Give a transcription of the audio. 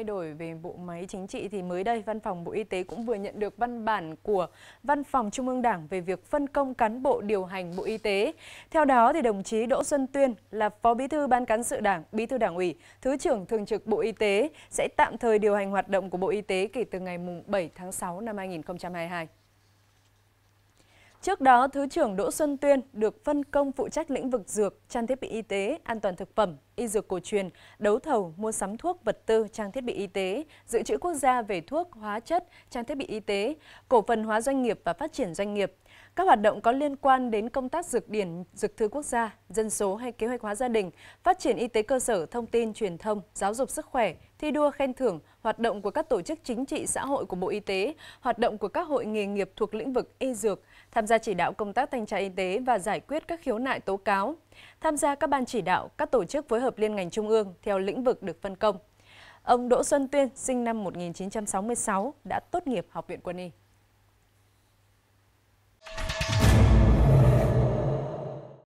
thay đổi về bộ máy chính trị thì mới đây Văn phòng Bộ Y tế cũng vừa nhận được văn bản của Văn phòng Trung ương Đảng về việc phân công cán bộ điều hành Bộ Y tế. Theo đó thì đồng chí Đỗ Xuân Tuyên là Phó Bí thư Ban cán sự Đảng, Bí thư Đảng ủy, Thứ trưởng thường trực Bộ Y tế sẽ tạm thời điều hành hoạt động của Bộ Y tế kể từ ngày 7 tháng 6 năm 2022. Trước đó, Thứ trưởng Đỗ Xuân Tuyên được phân công phụ trách lĩnh vực dược, trang thiết bị y tế, an toàn thực phẩm, y dược cổ truyền, đấu thầu, mua sắm thuốc, vật tư, trang thiết bị y tế, dự trữ quốc gia về thuốc, hóa chất, trang thiết bị y tế, cổ phần hóa doanh nghiệp và phát triển doanh nghiệp – các hoạt động có liên quan đến công tác dược điển, dược thư quốc gia, dân số hay kế hoạch hóa gia đình, phát triển y tế cơ sở, thông tin, truyền thông, giáo dục sức khỏe, thi đua khen thưởng, hoạt động của các tổ chức chính trị xã hội của Bộ Y tế, hoạt động của các hội nghề nghiệp thuộc lĩnh vực y dược, tham gia chỉ đạo công tác thanh tra y tế và giải quyết các khiếu nại tố cáo, tham gia các ban chỉ đạo, các tổ chức phối hợp liên ngành trung ương theo lĩnh vực được phân công. Ông Đỗ Xuân Tuyên, sinh năm 1966, đã tốt nghiệp Học viện Quân y.